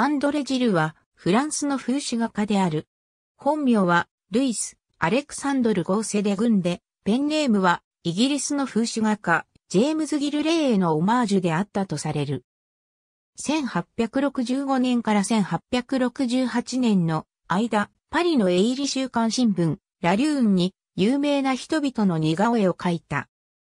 アンドレ・ジルは、フランスの風刺画家である。本名は、ルイス・アレクサンドル・ゴーセデ・グンで、ペンネームは、イギリスの風刺画家、ジェームズ・ギルレイへのオマージュであったとされる。1865年から1868年の間、パリのエイリ週刊新聞、ラリューンに有名な人々の似顔絵を描いた。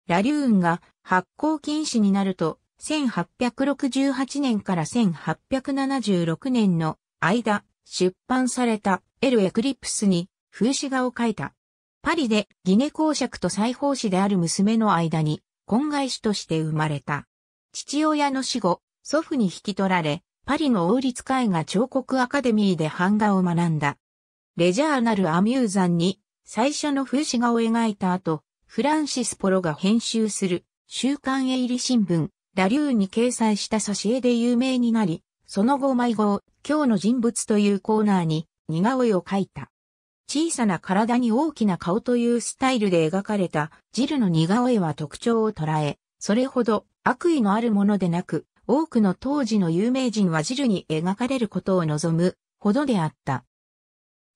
ラリューンが発行禁止になると、1868年から1876年の間、出版されたエル・エクリプスに風刺画を描いた。パリでギネ公爵と裁縫師である娘の間に婚外子として生まれた。父親の死後、祖父に引き取られ、パリの王立絵画彫刻アカデミーで版画を学んだ。レジャーナル・アミューザンに最初の風刺画を描いた後、フランシス・ポロが編集する週刊イリ新聞ラリューに掲載した挿絵で有名になり、その後迷子、今日の人物というコーナーに似顔絵を描いた。小さな体に大きな顔というスタイルで描かれたジルの似顔絵は特徴を捉え、それほど悪意のあるものでなく、多くの当時の有名人はジルに描かれることを望むほどであった。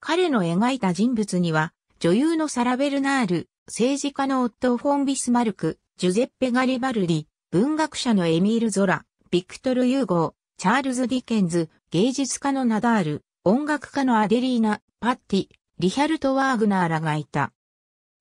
彼の描いた人物には、女優のサラ・ベルナール、政治家のオットフォン・ビスマルク、ジュゼッペ・ガリバルディ、文学者のエミール・ゾラ、ビクトル・ユーゴー、チャールズ・ディケンズ、芸術家のナダール、音楽家のアデリーナ、パッティ、リヒャルト・ワーグナーらがいた。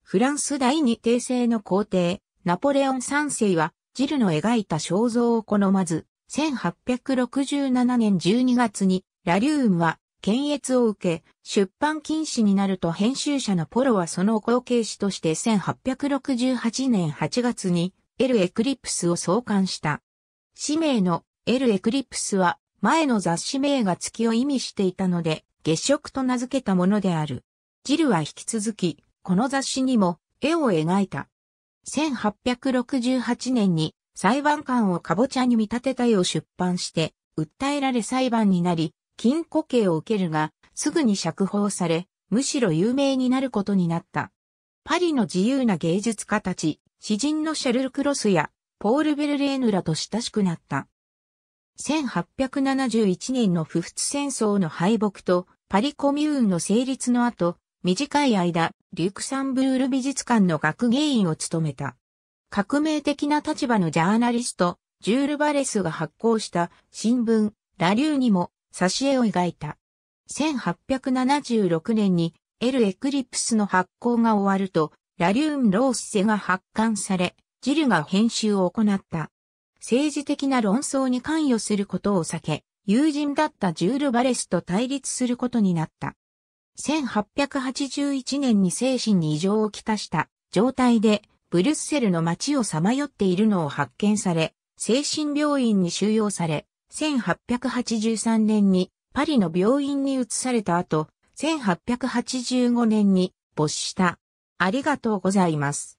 フランス第二帝政の皇帝、ナポレオン三世は、ジルの描いた肖像を好まず、1867年12月に、ラリュームは、検閲を受け、出版禁止になると編集者のポロはその後継紙として1868年8月に、L エクリプスを創刊した。氏名の L エクリプスは前の雑誌名が月を意味していたので月食と名付けたものである。ジルは引き続きこの雑誌にも絵を描いた。1868年に裁判官をカボチャに見立てた絵を出版して訴えられ裁判になり禁錮刑を受けるがすぐに釈放されむしろ有名になることになった。パリの自由な芸術家たち、詩人のシャルル・クロスやポール・ベルレーヌらと親しくなった。1871年の不仏戦争の敗北とパリコミューンの成立の後、短い間、リュクサンブール美術館の学芸員を務めた。革命的な立場のジャーナリスト、ジュール・バレスが発行した新聞、ラリューにも挿絵を描いた。1876年にエル・エクリプスの発行が終わると、ラリューン・ロースセが発刊され、ジルが編集を行った。政治的な論争に関与することを避け、友人だったジュール・バレスと対立することになった。1881年に精神に異常をきたした状態で、ブルッセルの街をさまよっているのを発見され、精神病院に収容され、1883年にパリの病院に移された後、1885年に没したありがとうございます。